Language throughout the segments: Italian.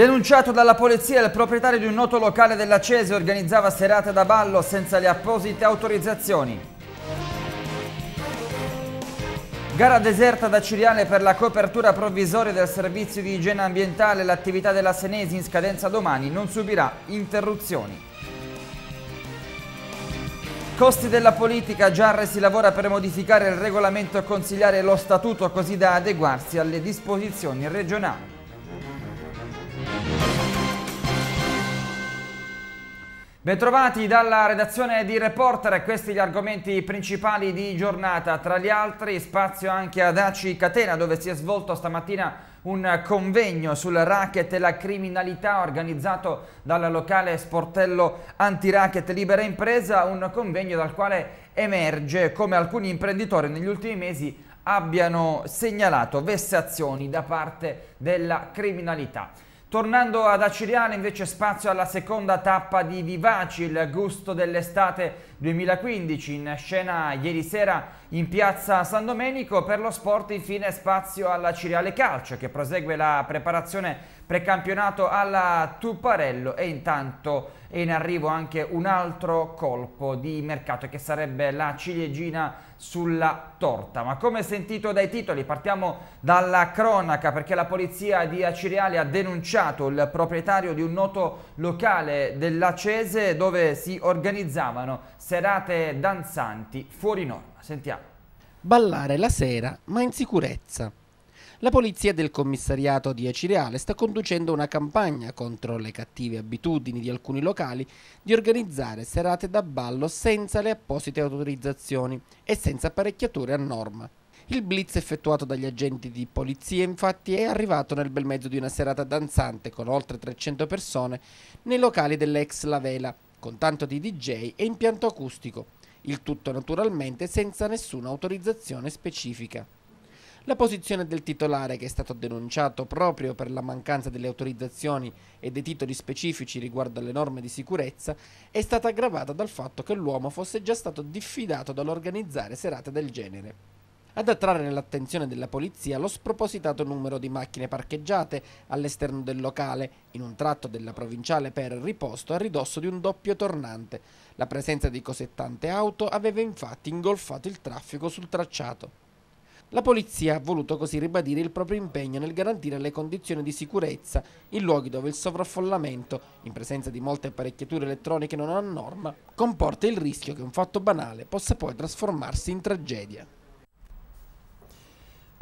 Denunciato dalla polizia, il proprietario di un noto locale della organizzava serate da ballo senza le apposite autorizzazioni. Gara deserta da Ciriale per la copertura provvisoria del servizio di igiene ambientale. L'attività della Senesi in scadenza domani non subirà interruzioni. Costi della politica. Giarre si lavora per modificare il regolamento consigliare e lo statuto così da adeguarsi alle disposizioni regionali. Bentrovati dalla redazione di Reporter, questi gli argomenti principali di giornata, tra gli altri spazio anche ad Aci Catena dove si è svolto stamattina un convegno sul racket e la criminalità organizzato dal locale sportello anti-racket Libera Impresa, un convegno dal quale emerge come alcuni imprenditori negli ultimi mesi abbiano segnalato vessazioni da parte della criminalità. Tornando ad Aciriano invece spazio alla seconda tappa di Vivaci, il gusto dell'estate 2015 in scena ieri sera in piazza San Domenico. Per lo sport infine spazio alla Ciriale Calcio che prosegue la preparazione precampionato alla Tupparello e intanto è in arrivo anche un altro colpo di mercato che sarebbe la ciliegina sulla torta. Ma come sentito dai titoli partiamo dalla cronaca perché la polizia di Acireale ha denunciato il proprietario di un noto locale dell'Acese dove si organizzavano serate danzanti fuori norma. Sentiamo. Ballare la sera, ma in sicurezza. La polizia del commissariato di Acireale sta conducendo una campagna contro le cattive abitudini di alcuni locali di organizzare serate da ballo senza le apposite autorizzazioni e senza apparecchiature a norma. Il blitz effettuato dagli agenti di polizia infatti è arrivato nel bel mezzo di una serata danzante con oltre 300 persone nei locali dell'ex La Vela con tanto di DJ e impianto acustico, il tutto naturalmente senza nessuna autorizzazione specifica. La posizione del titolare, che è stato denunciato proprio per la mancanza delle autorizzazioni e dei titoli specifici riguardo alle norme di sicurezza, è stata aggravata dal fatto che l'uomo fosse già stato diffidato dall'organizzare serate del genere ad attrarre l'attenzione della polizia lo spropositato numero di macchine parcheggiate all'esterno del locale, in un tratto della provinciale per riposto a ridosso di un doppio tornante. La presenza di così tante auto aveva infatti ingolfato il traffico sul tracciato. La polizia ha voluto così ribadire il proprio impegno nel garantire le condizioni di sicurezza in luoghi dove il sovraffollamento, in presenza di molte apparecchiature elettroniche non a norma, comporta il rischio che un fatto banale possa poi trasformarsi in tragedia.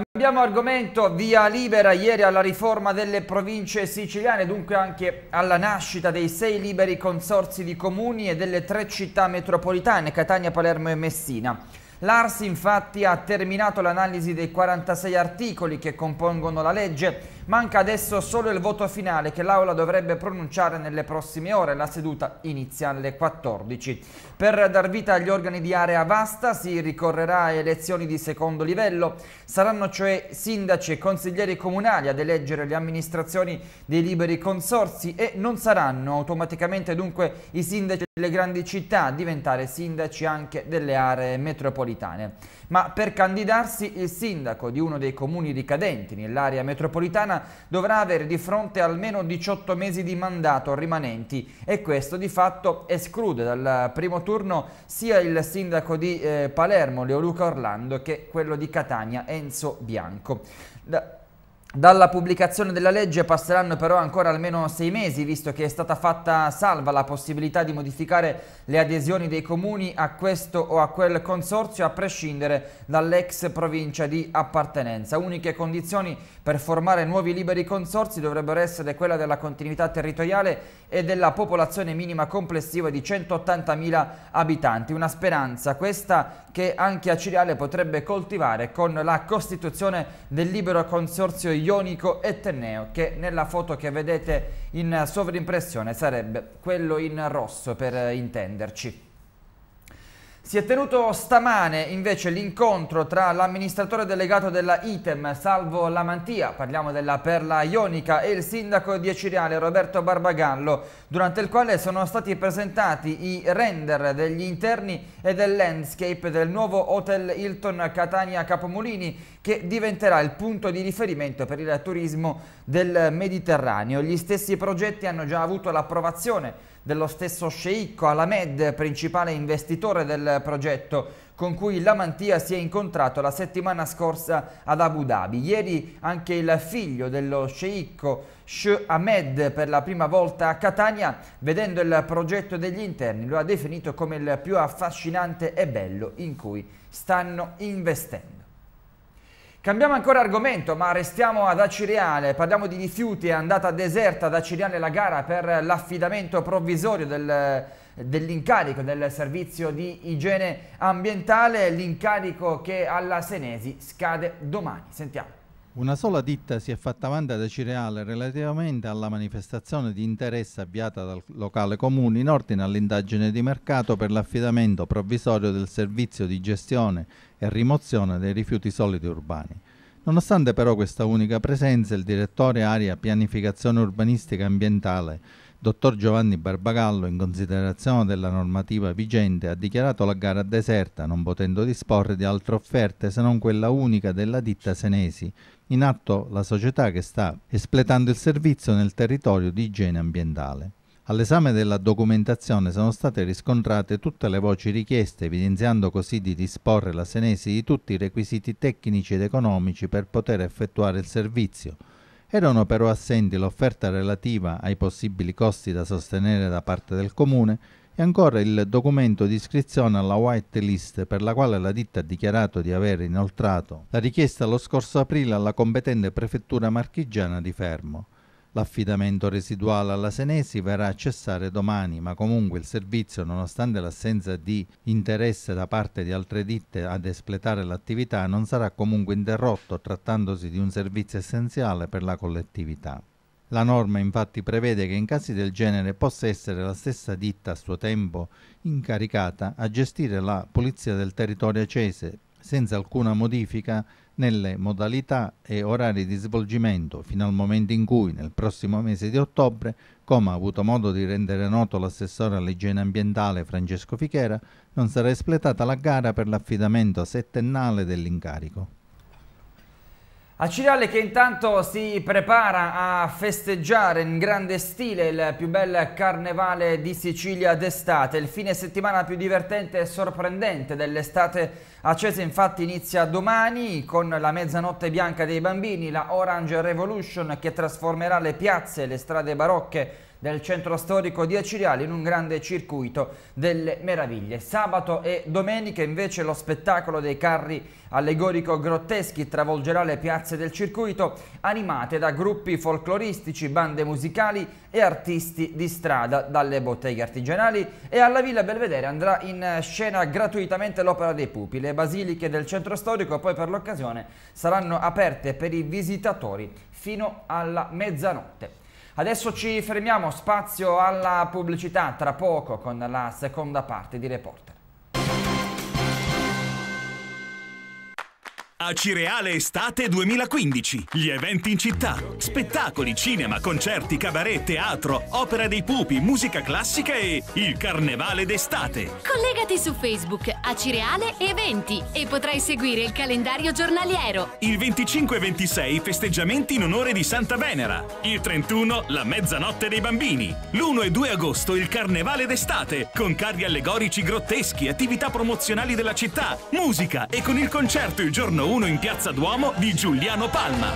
Cambiamo argomento, via libera ieri alla riforma delle province siciliane, dunque anche alla nascita dei sei liberi consorsi di comuni e delle tre città metropolitane, Catania, Palermo e Messina. L'Arsi infatti ha terminato l'analisi dei 46 articoli che compongono la legge Manca adesso solo il voto finale che l'Aula dovrebbe pronunciare nelle prossime ore. La seduta inizia alle 14. Per dar vita agli organi di area vasta si ricorrerà a elezioni di secondo livello. Saranno cioè sindaci e consiglieri comunali ad eleggere le amministrazioni dei liberi consorsi e non saranno automaticamente dunque i sindaci delle grandi città a diventare sindaci anche delle aree metropolitane ma per candidarsi il sindaco di uno dei comuni ricadenti nell'area metropolitana dovrà avere di fronte almeno 18 mesi di mandato rimanenti e questo di fatto esclude dal primo turno sia il sindaco di eh, Palermo Leoluca Orlando che quello di Catania Enzo Bianco. Da dalla pubblicazione della legge passeranno però ancora almeno sei mesi, visto che è stata fatta salva la possibilità di modificare le adesioni dei comuni a questo o a quel consorzio, a prescindere dall'ex provincia di appartenenza. Uniche condizioni per formare nuovi liberi consorzi dovrebbero essere quella della continuità territoriale e della popolazione minima complessiva di 180.000 abitanti. Una speranza questa che anche a potrebbe coltivare con la costituzione del libero consorzio ionico etneo che nella foto che vedete in sovrimpressione sarebbe quello in rosso per intenderci. Si è tenuto stamane invece l'incontro tra l'amministratore delegato della ITEM, Salvo Lamantia, parliamo della Perla Ionica, e il sindaco di Eciriale, Roberto Barbagallo, durante il quale sono stati presentati i render degli interni e del landscape del nuovo Hotel Hilton Catania Capomulini, che diventerà il punto di riferimento per il turismo del Mediterraneo. Gli stessi progetti hanno già avuto l'approvazione dello stesso sceicco Alamed, principale investitore del progetto, con cui Lamantia si è incontrato la settimana scorsa ad Abu Dhabi. Ieri anche il figlio dello sceicco Sh Ahmed per la prima volta a Catania, vedendo il progetto degli interni, lo ha definito come il più affascinante e bello in cui stanno investendo. Cambiamo ancora argomento, ma restiamo ad Acireale. Parliamo di rifiuti. È andata deserta ad Acireale la gara per l'affidamento provvisorio del, dell'incarico del servizio di igiene ambientale. L'incarico che alla Senesi scade domani. Sentiamo. Una sola ditta si è fatta avanti da Cireale relativamente alla manifestazione di interesse avviata dal locale comune in ordine all'indagine di mercato per l'affidamento provvisorio del servizio di gestione e rimozione dei rifiuti solidi urbani. Nonostante però questa unica presenza, il direttore area pianificazione urbanistica e ambientale, dottor Giovanni Barbagallo, in considerazione della normativa vigente, ha dichiarato la gara deserta, non potendo disporre di altre offerte se non quella unica della ditta Senesi, in atto la società che sta espletando il servizio nel territorio di igiene ambientale. All'esame della documentazione sono state riscontrate tutte le voci richieste, evidenziando così di disporre la Senesi di tutti i requisiti tecnici ed economici per poter effettuare il servizio. Erano però assenti l'offerta relativa ai possibili costi da sostenere da parte del Comune e ancora il documento di iscrizione alla white list per la quale la ditta ha dichiarato di aver inoltrato la richiesta lo scorso aprile alla competente prefettura marchigiana di Fermo. L'affidamento residuale alla Senesi verrà a cessare domani, ma comunque il servizio, nonostante l'assenza di interesse da parte di altre ditte ad espletare l'attività, non sarà comunque interrotto trattandosi di un servizio essenziale per la collettività. La norma infatti prevede che in casi del genere possa essere la stessa ditta a suo tempo incaricata a gestire la pulizia del territorio acese senza alcuna modifica nelle modalità e orari di svolgimento fino al momento in cui nel prossimo mese di ottobre, come ha avuto modo di rendere noto l'assessore all'igiene ambientale Francesco Fichera, non sarà espletata la gara per l'affidamento settennale dell'incarico. A Cirale che intanto si prepara a festeggiare in grande stile il più bel carnevale di Sicilia d'estate, il fine settimana più divertente e sorprendente dell'estate accesa infatti inizia domani con la mezzanotte bianca dei bambini, la Orange Revolution che trasformerà le piazze e le strade barocche del centro storico di Acireale in un grande circuito delle meraviglie. Sabato e domenica invece lo spettacolo dei carri allegorico grotteschi travolgerà le piazze del circuito animate da gruppi folcloristici, bande musicali e artisti di strada dalle botteghe artigianali e alla Villa Belvedere andrà in scena gratuitamente l'Opera dei Pupi. Le basiliche del centro storico poi per l'occasione saranno aperte per i visitatori fino alla mezzanotte. Adesso ci fermiamo, spazio alla pubblicità, tra poco con la seconda parte di Reporter. A Cireale Estate 2015. Gli eventi in città. Spettacoli, cinema, concerti, cabaret, teatro, opera dei pupi, musica classica e il carnevale d'estate. Collegati su Facebook a Cireale Eventi e potrai seguire il calendario giornaliero. Il 25 e 26 festeggiamenti in onore di Santa Venera. Il 31 la mezzanotte dei bambini. L'1 e 2 agosto il carnevale d'estate con carri allegorici grotteschi, attività promozionali della città, musica e con il concerto il giorno 1 in Piazza Duomo di Giuliano Palma.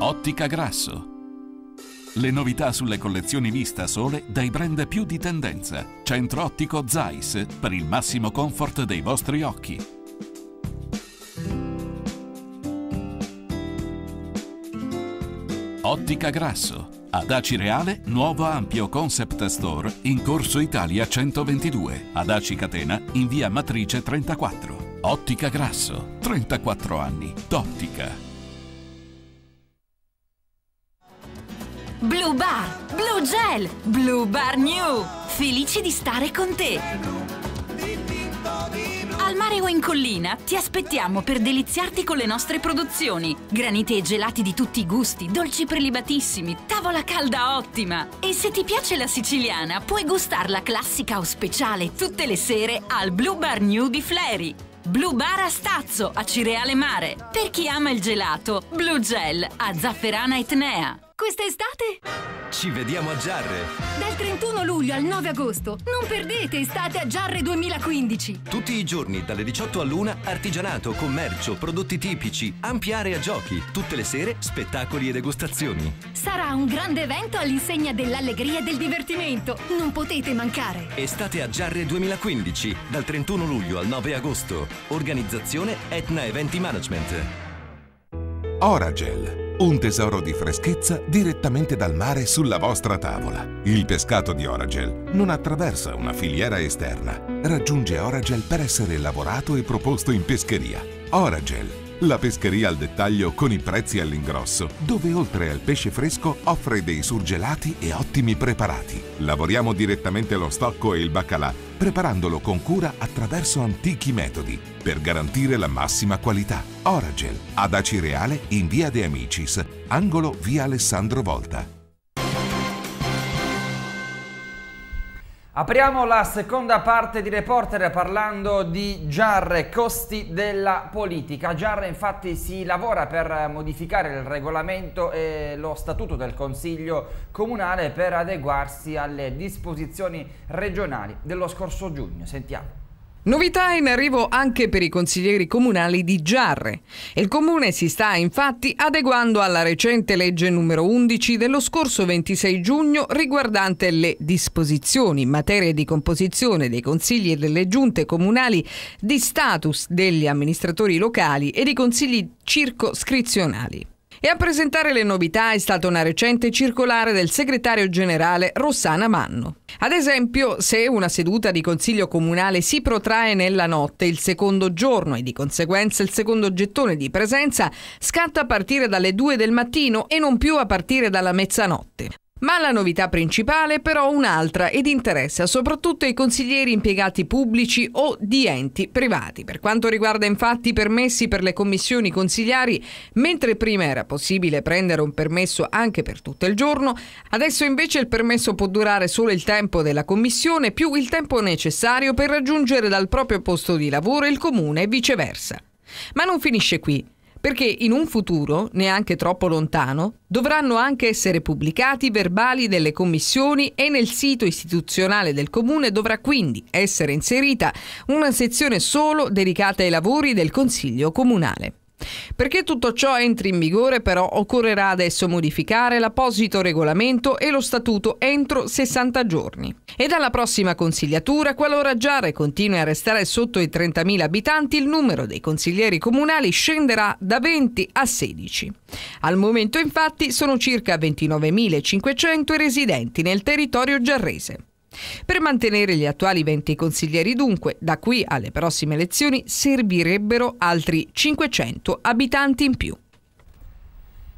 Ottica Grasso. Le novità sulle collezioni vista sole dai brand più di tendenza. Centro ottico Zeiss per il massimo comfort dei vostri occhi. Ottica Grasso. Ad Aci Reale, nuovo ampio concept store in Corso Italia 122. Ad Aci Catena, in via Matrice 34. Ottica Grasso, 34 anni d'ottica. Blue Bar, Blue Gel, Blue Bar New. Felici di stare con te. Al mare o in collina ti aspettiamo per deliziarti con le nostre produzioni. Granite e gelati di tutti i gusti, dolci prelibatissimi, tavola calda ottima. E se ti piace la siciliana, puoi gustarla classica o speciale tutte le sere al Blue Bar New di Fleri. Blue Bar a Stazzo a Cireale Mare. Per chi ama il gelato, Blue Gel a Zafferana Etnea. Quest'estate... Ci vediamo a Giarre! Dal 31 luglio al 9 agosto. Non perdete Estate a Giarre 2015. Tutti i giorni, dalle 18 all'1, artigianato, commercio, prodotti tipici, ampia area giochi. Tutte le sere, spettacoli e degustazioni. Sarà un grande evento all'insegna dell'allegria e del divertimento. Non potete mancare. Estate a Giarre 2015, dal 31 luglio al 9 agosto. Organizzazione Etna Eventi Management. Oragel un tesoro di freschezza direttamente dal mare sulla vostra tavola. Il pescato di Oragel non attraversa una filiera esterna. Raggiunge Oragel per essere lavorato e proposto in pescheria. Oragel la pescheria al dettaglio con i prezzi all'ingrosso, dove oltre al pesce fresco offre dei surgelati e ottimi preparati. Lavoriamo direttamente lo stocco e il baccalà, preparandolo con cura attraverso antichi metodi, per garantire la massima qualità. Oragel, ad Acireale in via De Amicis, angolo via Alessandro Volta. Apriamo la seconda parte di Reporter parlando di Giarre, costi della politica. Giarre infatti si lavora per modificare il regolamento e lo statuto del Consiglio Comunale per adeguarsi alle disposizioni regionali dello scorso giugno. Sentiamo. Novità in arrivo anche per i consiglieri comunali di Giarre. Il comune si sta infatti adeguando alla recente legge numero 11 dello scorso 26 giugno riguardante le disposizioni in materia di composizione dei consigli e delle giunte comunali di status degli amministratori locali e dei consigli circoscrizionali. E a presentare le novità è stata una recente circolare del segretario generale Rossana Manno. Ad esempio, se una seduta di consiglio comunale si protrae nella notte il secondo giorno e di conseguenza il secondo gettone di presenza scatta a partire dalle 2 del mattino e non più a partire dalla mezzanotte. Ma la novità principale è però un'altra ed interessa soprattutto i consiglieri impiegati pubblici o di enti privati. Per quanto riguarda infatti i permessi per le commissioni consigliari, mentre prima era possibile prendere un permesso anche per tutto il giorno, adesso invece il permesso può durare solo il tempo della commissione più il tempo necessario per raggiungere dal proprio posto di lavoro il comune e viceversa. Ma non finisce qui perché in un futuro, neanche troppo lontano, dovranno anche essere pubblicati i verbali delle commissioni e nel sito istituzionale del comune dovrà quindi essere inserita una sezione solo dedicata ai lavori del Consiglio comunale. Perché tutto ciò entri in vigore però occorrerà adesso modificare l'apposito regolamento e lo statuto entro 60 giorni. E dalla prossima consigliatura, qualora Giarre continui a restare sotto i 30.000 abitanti, il numero dei consiglieri comunali scenderà da 20 a 16. Al momento infatti sono circa 29.500 i residenti nel territorio giarrese. Per mantenere gli attuali 20 consiglieri dunque, da qui alle prossime elezioni servirebbero altri 500 abitanti in più.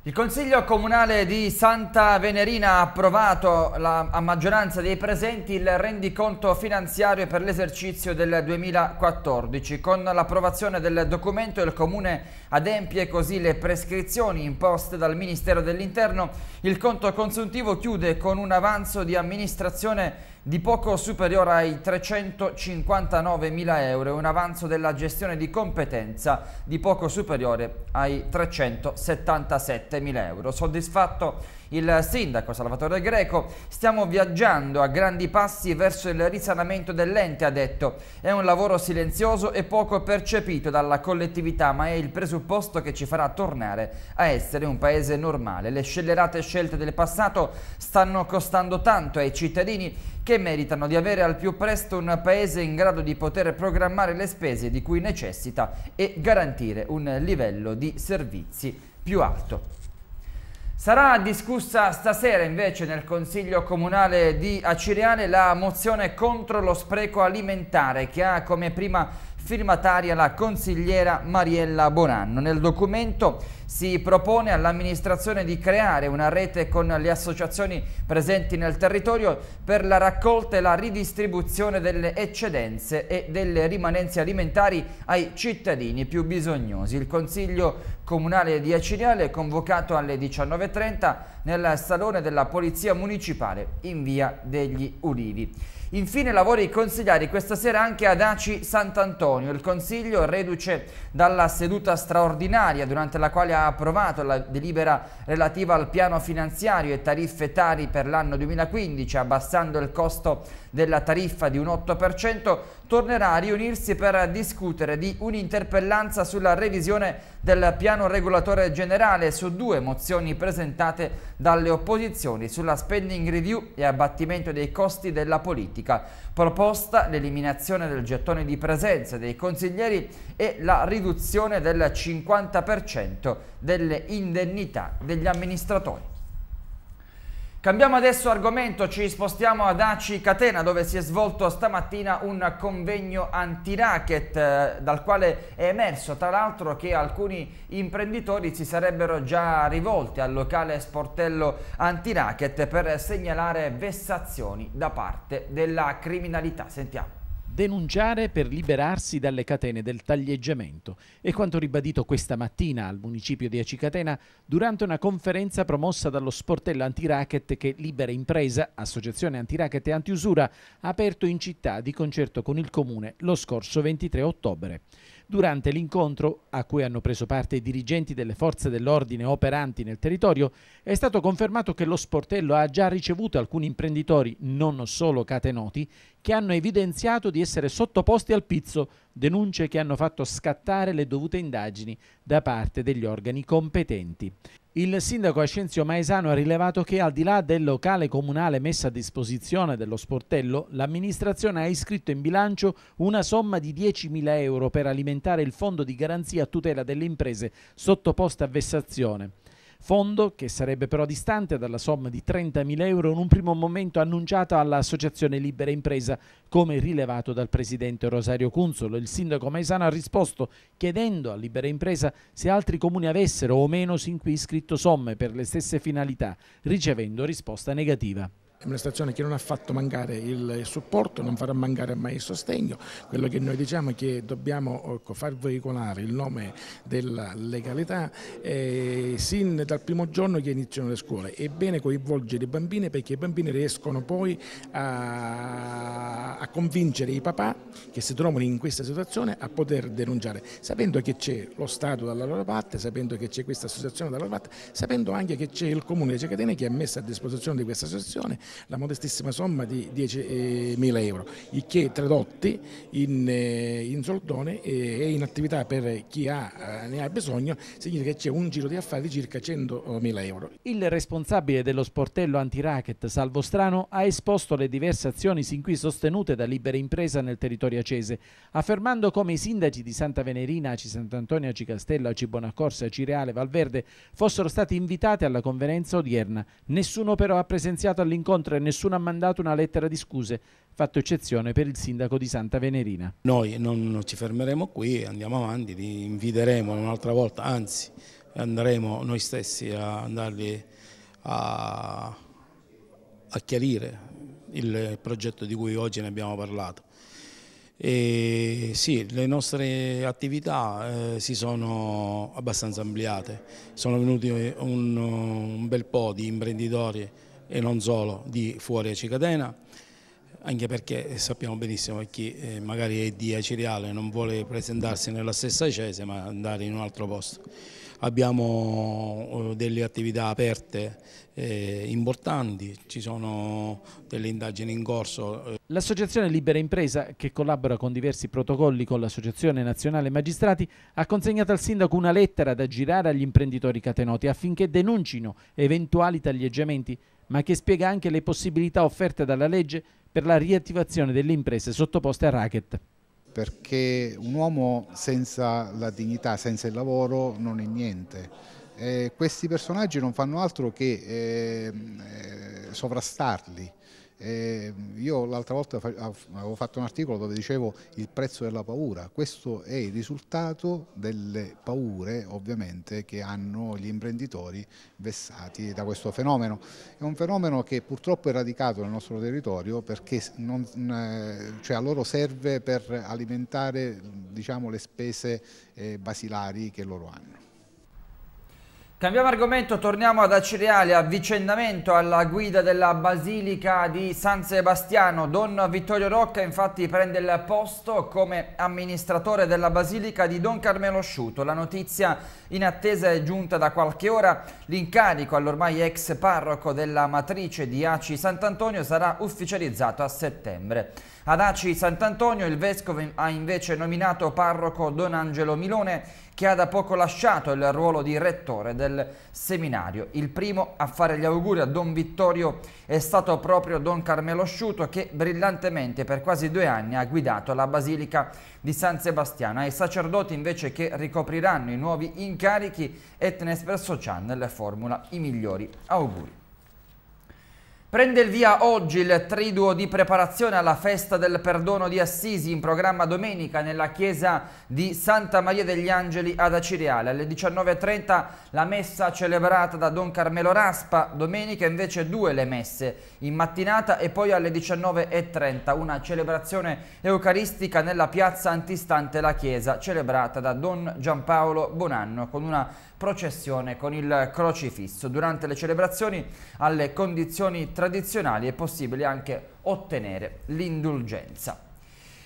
Il Consiglio Comunale di Santa Venerina ha approvato la, a maggioranza dei presenti il rendiconto finanziario per l'esercizio del 2014. Con l'approvazione del documento il Comune adempie così le prescrizioni imposte dal Ministero dell'Interno. Il conto consuntivo chiude con un avanzo di amministrazione di poco superiore ai 359 mila euro e un avanzo della gestione di competenza di poco superiore ai 377 mila euro. Soddisfatto il sindaco Salvatore Greco, stiamo viaggiando a grandi passi verso il risanamento dell'ente, ha detto. È un lavoro silenzioso e poco percepito dalla collettività, ma è il presupposto che ci farà tornare a essere un paese normale. Le scellerate scelte del passato stanno costando tanto ai cittadini che meritano di avere al più presto un paese in grado di poter programmare le spese di cui necessita e garantire un livello di servizi più alto. Sarà discussa stasera invece nel Consiglio Comunale di Acireale la mozione contro lo spreco alimentare che ha come prima firmataria la consigliera Mariella Bonanno. Nel documento si propone all'amministrazione di creare una rete con le associazioni presenti nel territorio per la raccolta e la ridistribuzione delle eccedenze e delle rimanenze alimentari ai cittadini più bisognosi. Il Consiglio Comunale di Acireale è convocato alle 19.30 nel Salone della Polizia Municipale in Via degli Ulivi. Infine lavori consigliari questa sera anche ad ACI Sant'Antonio. Il Consiglio, reduce dalla seduta straordinaria durante la quale ha approvato la delibera relativa al piano finanziario e tariffe tari per l'anno 2015, abbassando il costo della tariffa di un 8%, tornerà a riunirsi per discutere di un'interpellanza sulla revisione del piano regolatore generale su due mozioni presentate dalle opposizioni sulla spending review e abbattimento dei costi della politica, proposta l'eliminazione del gettone di presenza dei consiglieri e la riduzione del 50% delle indennità degli amministratori. Cambiamo adesso argomento, ci spostiamo ad Aci Catena dove si è svolto stamattina un convegno anti-racket eh, dal quale è emerso tra l'altro che alcuni imprenditori si sarebbero già rivolti al locale sportello anti-racket per segnalare vessazioni da parte della criminalità. Sentiamo denunciare per liberarsi dalle catene del taglieggiamento. È quanto ribadito questa mattina al municipio di Acicatena durante una conferenza promossa dallo sportello antiracket che Libera Impresa, associazione antiracket e antiusura, ha aperto in città di concerto con il comune lo scorso 23 ottobre. Durante l'incontro, a cui hanno preso parte i dirigenti delle forze dell'ordine operanti nel territorio, è stato confermato che lo sportello ha già ricevuto alcuni imprenditori, non solo catenoti, che hanno evidenziato di essere sottoposti al pizzo, denunce che hanno fatto scattare le dovute indagini da parte degli organi competenti. Il sindaco Ascenzio Maesano ha rilevato che al di là del locale comunale messo a disposizione dello sportello, l'amministrazione ha iscritto in bilancio una somma di 10.000 euro per alimentare il fondo di garanzia a tutela delle imprese sottoposte a vessazione. Fondo che sarebbe però distante dalla somma di 30.000 euro in un primo momento annunciata all'Associazione Libera Impresa, come rilevato dal presidente Rosario Cunzolo. Il sindaco Maesano ha risposto chiedendo a Libera Impresa se altri comuni avessero o meno sin qui iscritto somme per le stesse finalità, ricevendo risposta negativa. È una Amministrazione che non ha fatto mancare il supporto, non farà mancare mai il sostegno. Quello che noi diciamo è che dobbiamo ecco, far veicolare il nome della legalità eh, sin dal primo giorno che iniziano le scuole. È bene coinvolgere i bambini perché i bambini riescono poi a, a convincere i papà che si trovano in questa situazione a poter denunciare, sapendo che c'è lo Stato dalla loro parte, sapendo che c'è questa associazione dalla loro parte, sapendo anche che c'è il Comune di Cecatene che ha messo a disposizione di questa associazione la modestissima somma di 10.000 euro, il che tradotti in, eh, in soldone eh, e in attività per chi ha, eh, ne ha bisogno significa che c'è un giro di affari di circa 100.000 euro. Il responsabile dello sportello antiracket Salvo Strano ha esposto le diverse azioni sin qui sostenute da Libera Impresa nel territorio acese, affermando come i sindaci di Santa Venerina, Aci Sant'Antonio, Aci Castello, Aci Bonaccorsa, Cireale, Valverde fossero stati invitati alla convenenza odierna. Nessuno però ha presenziato all'incontro e nessuno ha mandato una lettera di scuse, fatto eccezione per il sindaco di Santa Venerina. Noi non ci fermeremo qui, andiamo avanti, li inviteremo un'altra volta, anzi andremo noi stessi a andarli a, a chiarire il progetto di cui oggi ne abbiamo parlato. E sì, le nostre attività eh, si sono abbastanza ampliate, sono venuti un, un bel po' di imprenditori e non solo di fuori Acicatena, anche perché sappiamo benissimo che chi eh, magari è di Acireale non vuole presentarsi nella stessa Cese ma andare in un altro posto. Abbiamo eh, delle attività aperte eh, importanti, ci sono delle indagini in corso. Eh. L'associazione Libera Impresa, che collabora con diversi protocolli con l'Associazione Nazionale Magistrati, ha consegnato al sindaco una lettera da girare agli imprenditori catenoti affinché denuncino eventuali taglieggiamenti ma che spiega anche le possibilità offerte dalla legge per la riattivazione delle imprese sottoposte a racket. Perché un uomo senza la dignità, senza il lavoro, non è niente. Eh, questi personaggi non fanno altro che ehm, eh, sovrastarli. Eh, io l'altra volta avevo fatto un articolo dove dicevo il prezzo della paura, questo è il risultato delle paure ovviamente che hanno gli imprenditori vessati da questo fenomeno. È un fenomeno che purtroppo è radicato nel nostro territorio perché non, cioè a loro serve per alimentare diciamo, le spese eh, basilari che loro hanno. Cambiamo argomento, torniamo ad Acireale, avvicendamento alla guida della Basilica di San Sebastiano. Don Vittorio Rocca infatti prende il posto come amministratore della Basilica di Don Carmelo Sciuto. La notizia in attesa è giunta da qualche ora. L'incarico all'ormai ex parroco della matrice di Aci Sant'Antonio sarà ufficializzato a settembre. Ad Aci Sant'Antonio il Vescovo ha invece nominato parroco Don Angelo Milone che ha da poco lasciato il ruolo di rettore del seminario. Il primo a fare gli auguri a Don Vittorio è stato proprio Don Carmelo Sciuto che brillantemente per quasi due anni ha guidato la Basilica di San Sebastiano. Ai sacerdoti invece che ricopriranno i nuovi incarichi Etnespresso Channel formula i migliori auguri. Prende il via oggi il triduo di preparazione alla festa del perdono di Assisi in programma domenica nella chiesa di Santa Maria degli Angeli ad Acireale. Alle 19.30 la messa celebrata da Don Carmelo Raspa, domenica invece due le messe, in mattinata e poi alle 19.30 una celebrazione eucaristica nella piazza antistante la chiesa celebrata da Don Giampaolo Bonanno con una processione con il crocifisso. Durante le celebrazioni alle condizioni tradizionali è possibile anche ottenere l'indulgenza.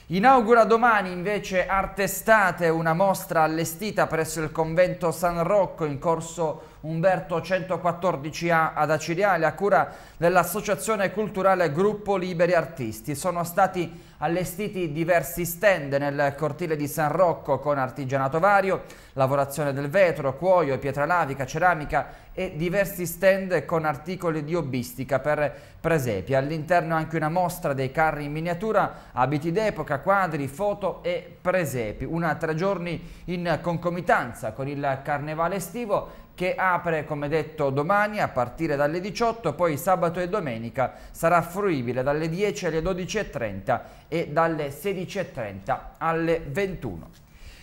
Inaugura domani invece Artestate, una mostra allestita presso il convento San Rocco in corso Umberto 114A ad Aciriale a cura dell'Associazione Culturale Gruppo Liberi Artisti. Sono stati allestiti diversi stand nel cortile di San Rocco con artigianato vario, lavorazione del vetro, cuoio, pietra lavica, ceramica e diversi stand con articoli di hobbistica per presepi. All'interno anche una mostra dei carri in miniatura, abiti d'epoca, quadri, foto e presepi. Una tre giorni in concomitanza con il carnevale estivo che apre come detto domani a partire dalle 18, poi sabato e domenica sarà fruibile dalle 10 alle 12.30 e dalle 16.30 alle 21.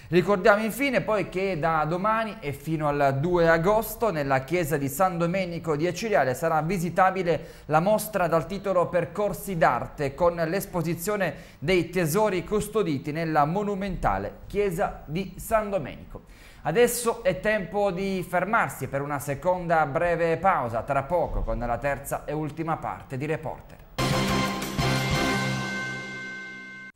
Ricordiamo infine poi che da domani e fino al 2 agosto nella chiesa di San Domenico di Eciriale sarà visitabile la mostra dal titolo Percorsi d'arte con l'esposizione dei tesori custoditi nella monumentale chiesa di San Domenico. Adesso è tempo di fermarsi per una seconda breve pausa, tra poco con la terza e ultima parte di Reporter.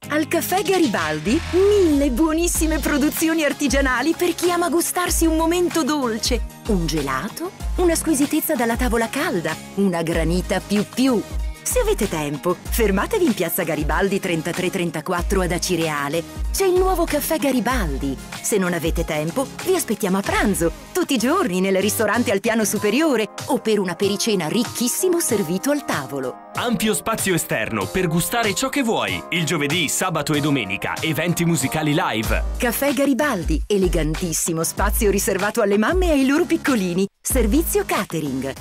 Al caffè Garibaldi, mille buonissime produzioni artigianali per chi ama gustarsi un momento dolce. Un gelato, una squisitezza dalla tavola calda, una granita più più se avete tempo, fermatevi in piazza Garibaldi 3334 ad Acireale. C'è il nuovo caffè Garibaldi. Se non avete tempo, vi aspettiamo a pranzo, tutti i giorni nel ristorante al piano superiore o per una pericena ricchissimo servito al tavolo. Ampio spazio esterno per gustare ciò che vuoi. Il giovedì, sabato e domenica, eventi musicali live. Caffè Garibaldi, elegantissimo spazio riservato alle mamme e ai loro piccolini. Servizio catering.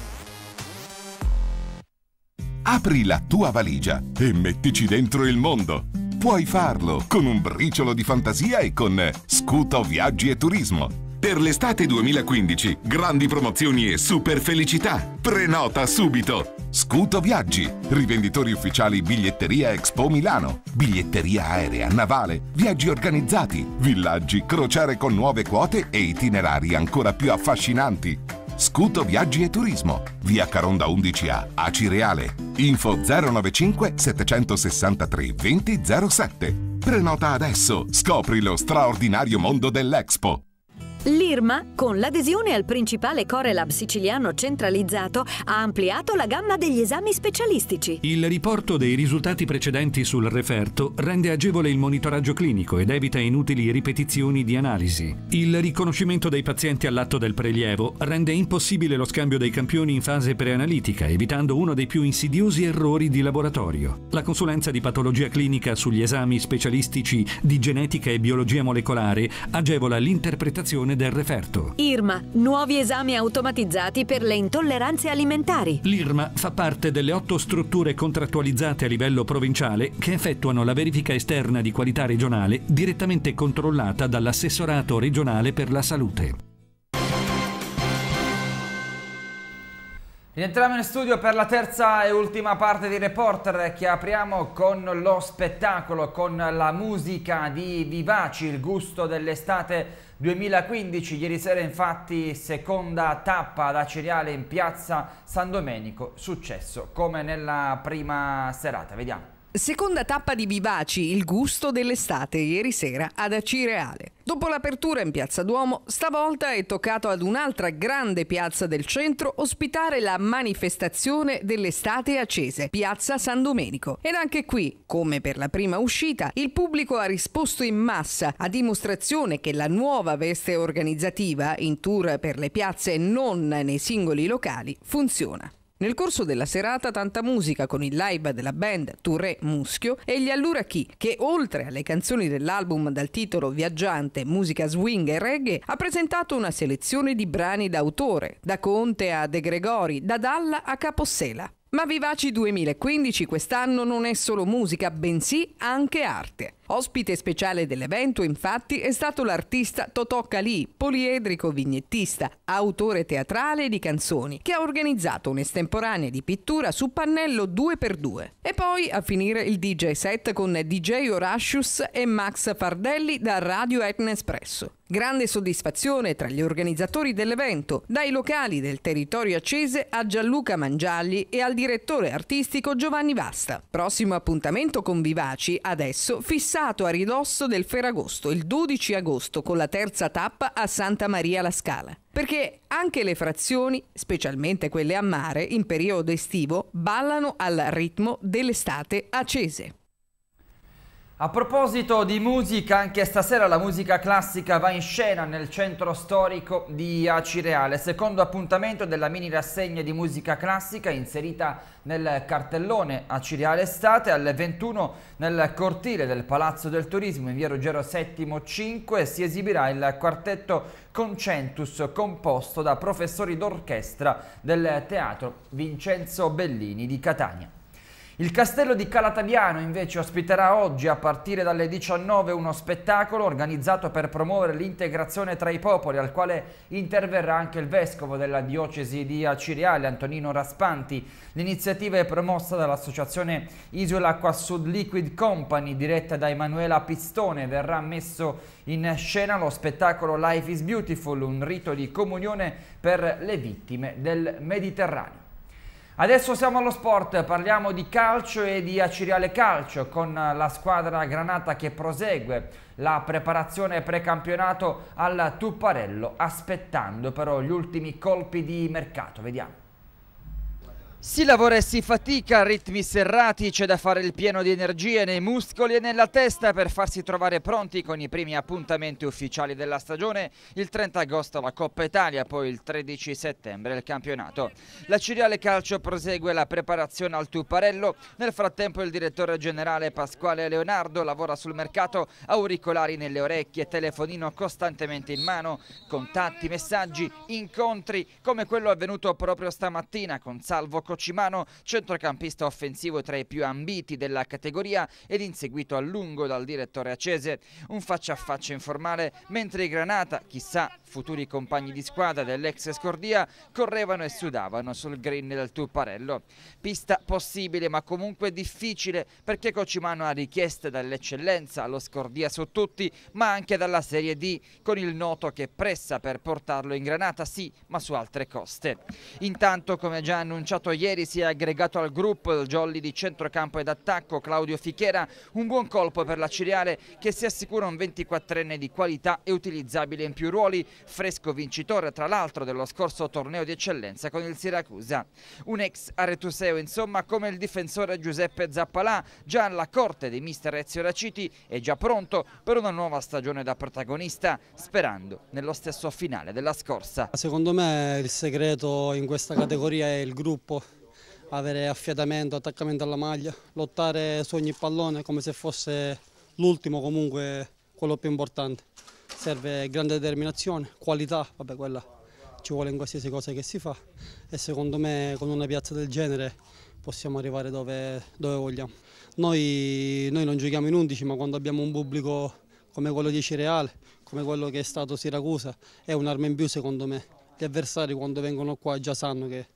Apri la tua valigia e mettici dentro il mondo. Puoi farlo con un briciolo di fantasia e con Scuto Viaggi e Turismo. Per l'estate 2015, grandi promozioni e super felicità. Prenota subito! Scuto Viaggi, rivenditori ufficiali Biglietteria Expo Milano, biglietteria aerea navale, viaggi organizzati, villaggi, crociere con nuove quote e itinerari ancora più affascinanti. Scuto Viaggi e Turismo, via Caronda 11A, a Cireale. Info 095 763 2007. Prenota adesso, scopri lo straordinario mondo dell'Expo. L'IRMA, con l'adesione al principale Corelab siciliano centralizzato, ha ampliato la gamma degli esami specialistici. Il riporto dei risultati precedenti sul referto rende agevole il monitoraggio clinico ed evita inutili ripetizioni di analisi. Il riconoscimento dei pazienti all'atto del prelievo rende impossibile lo scambio dei campioni in fase preanalitica, evitando uno dei più insidiosi errori di laboratorio. La consulenza di patologia clinica sugli esami specialistici di genetica e biologia molecolare agevola l'interpretazione gestione del referto. IRMA, nuovi esami automatizzati per le intolleranze alimentari. L'IRMA fa parte delle otto strutture contrattualizzate a livello provinciale che effettuano la verifica esterna di qualità regionale direttamente controllata dall'assessorato regionale per la salute. Rientriamo in studio per la terza e ultima parte di Reporter che apriamo con lo spettacolo, con la musica di Vivaci, il gusto dell'estate 2015. Ieri sera infatti seconda tappa da Cereale in piazza San Domenico, successo come nella prima serata. Vediamo. Seconda tappa di Vivaci, il gusto dell'estate, ieri sera ad Acireale. Dopo l'apertura in Piazza Duomo, stavolta è toccato ad un'altra grande piazza del centro ospitare la manifestazione dell'estate accese, Piazza San Domenico. Ed anche qui, come per la prima uscita, il pubblico ha risposto in massa, a dimostrazione che la nuova veste organizzativa, in tour per le piazze e non nei singoli locali, funziona. Nel corso della serata tanta musica con il live della band Touré Muschio e gli Allura Chi, che oltre alle canzoni dell'album dal titolo Viaggiante, musica swing e reggae, ha presentato una selezione di brani d'autore, da Conte a De Gregori, da Dalla a Capossela. Ma Vivaci 2015 quest'anno non è solo musica, bensì anche arte. Ospite speciale dell'evento, infatti, è stato l'artista Totò Calì, poliedrico vignettista, autore teatrale di canzoni, che ha organizzato un'estemporanea di pittura su pannello 2x2. E poi a finire il DJ set con DJ Horatius e Max Fardelli da Radio Etna Espresso. Grande soddisfazione tra gli organizzatori dell'evento, dai locali del territorio accese a Gianluca Mangialli e al direttore artistico Giovanni Vasta. Prossimo appuntamento con Vivaci, adesso fissato lanciato a ridosso del Ferragosto, il 12 agosto, con la terza tappa a Santa Maria la Scala. Perché anche le frazioni, specialmente quelle a mare, in periodo estivo, ballano al ritmo dell'estate accese. A proposito di musica, anche stasera la musica classica va in scena nel centro storico di Acireale, secondo appuntamento della mini rassegna di musica classica inserita nel cartellone Acireale Estate alle 21 nel cortile del Palazzo del Turismo in via Ruggero VII 5 si esibirà il quartetto Concentus composto da professori d'orchestra del teatro Vincenzo Bellini di Catania. Il castello di Calatabiano invece ospiterà oggi a partire dalle 19 uno spettacolo organizzato per promuovere l'integrazione tra i popoli al quale interverrà anche il vescovo della diocesi di Acireale Antonino Raspanti. L'iniziativa è promossa dall'associazione Isola Acqua Sud Liquid Company diretta da Emanuela Pistone. Verrà messo in scena lo spettacolo Life is Beautiful, un rito di comunione per le vittime del Mediterraneo. Adesso siamo allo sport, parliamo di calcio e di Aciriale Calcio con la squadra Granata che prosegue la preparazione precampionato al Tupparello aspettando però gli ultimi colpi di mercato. Vediamo. Si lavora e si fatica, a ritmi serrati, c'è da fare il pieno di energie nei muscoli e nella testa per farsi trovare pronti con i primi appuntamenti ufficiali della stagione, il 30 agosto la Coppa Italia, poi il 13 settembre il campionato. La Ciriale Calcio prosegue la preparazione al Tuparello, nel frattempo il direttore generale Pasquale Leonardo lavora sul mercato, auricolari nelle orecchie, telefonino costantemente in mano, contatti, messaggi, incontri, come quello avvenuto proprio stamattina con Salvo Cocimano, centrocampista offensivo tra i più ambiti della categoria ed inseguito a lungo dal direttore Acese. Un faccia a faccia informale, mentre i Granata, chissà, futuri compagni di squadra dell'ex Scordia, correvano e sudavano sul green del Tupparello. Pista possibile ma comunque difficile perché Cocimano ha richieste dall'eccellenza allo Scordia su tutti, ma anche dalla Serie D, con il noto che pressa per portarlo in Granata sì, ma su altre coste. Intanto, come già annunciato ieri, ieri si è aggregato al gruppo il jolly di centrocampo ed attacco Claudio Fichera, un buon colpo per la Ciriale che si assicura un 24enne di qualità e utilizzabile in più ruoli, fresco vincitore tra l'altro dello scorso torneo di eccellenza con il Siracusa. Un ex aretuseo insomma come il difensore Giuseppe Zappalà, già alla corte dei mister Ezio Raciti e già pronto per una nuova stagione da protagonista, sperando nello stesso finale della scorsa. Secondo me il segreto in questa categoria è il gruppo, avere affiatamento, attaccamento alla maglia, lottare su ogni pallone come se fosse l'ultimo comunque quello più importante. Serve grande determinazione, qualità, vabbè quella ci vuole in qualsiasi cosa che si fa e secondo me con una piazza del genere possiamo arrivare dove, dove vogliamo. Noi, noi, non giochiamo in 11 ma quando abbiamo un pubblico come quello di Cireale, come quello che è stato Siracusa, è un'arma in più secondo me. Gli avversari quando vengono qua già sanno che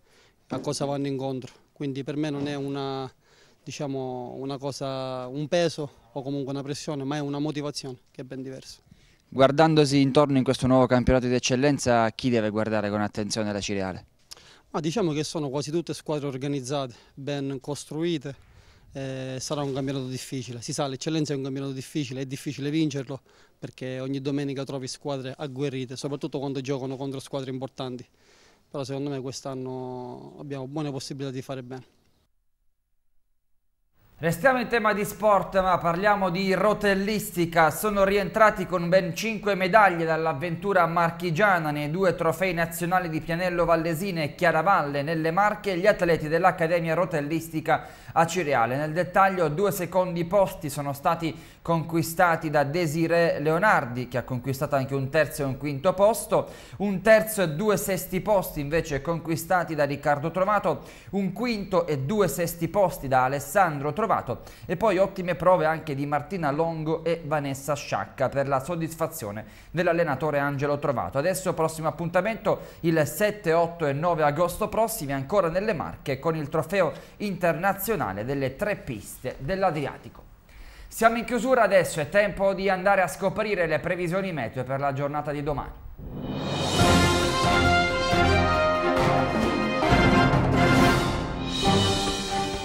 a cosa vanno incontro quindi per me non è una, diciamo, una cosa, un peso o comunque una pressione, ma è una motivazione che è ben diversa. Guardandosi intorno in questo nuovo campionato di eccellenza, chi deve guardare con attenzione la Cireale? Ma diciamo che sono quasi tutte squadre organizzate, ben costruite, eh, sarà un campionato difficile. Si sa, l'eccellenza è un campionato difficile, è difficile vincerlo perché ogni domenica trovi squadre agguerrite, soprattutto quando giocano contro squadre importanti però secondo me quest'anno abbiamo buone possibilità di fare bene. Restiamo in tema di sport ma parliamo di rotellistica, sono rientrati con ben 5 medaglie dall'avventura marchigiana nei due trofei nazionali di Pianello Vallesine e Chiaravalle nelle Marche gli atleti dell'Accademia Rotellistica a Cireale. Nel dettaglio due secondi posti sono stati conquistati da Desiree Leonardi che ha conquistato anche un terzo e un quinto posto, un terzo e due sesti posti invece conquistati da Riccardo Trovato, un quinto e due sesti posti da Alessandro Trovato trovato e poi ottime prove anche di Martina Longo e Vanessa Sciacca per la soddisfazione dell'allenatore Angelo Trovato. Adesso prossimo appuntamento il 7, 8 e 9 agosto prossimi ancora nelle Marche con il trofeo internazionale delle tre piste dell'Adriatico. Siamo in chiusura adesso, è tempo di andare a scoprire le previsioni meteo per la giornata di domani.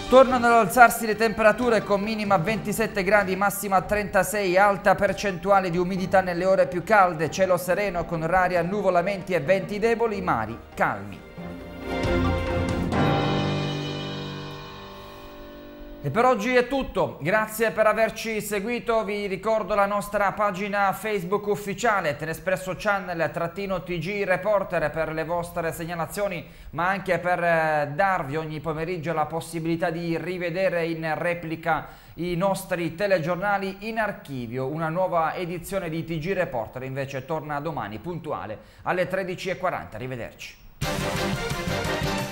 Tornano ad alzarsi le temperature con minima 27 gradi, massima 36, alta percentuale di umidità nelle ore più calde, cielo sereno con rari annuvolamenti e venti deboli, mari calmi. E per oggi è tutto, grazie per averci seguito, vi ricordo la nostra pagina Facebook ufficiale Telespresso Channel-TG Reporter per le vostre segnalazioni ma anche per eh, darvi ogni pomeriggio la possibilità di rivedere in replica i nostri telegiornali in archivio. Una nuova edizione di TG Reporter invece torna domani puntuale alle 13.40, arrivederci.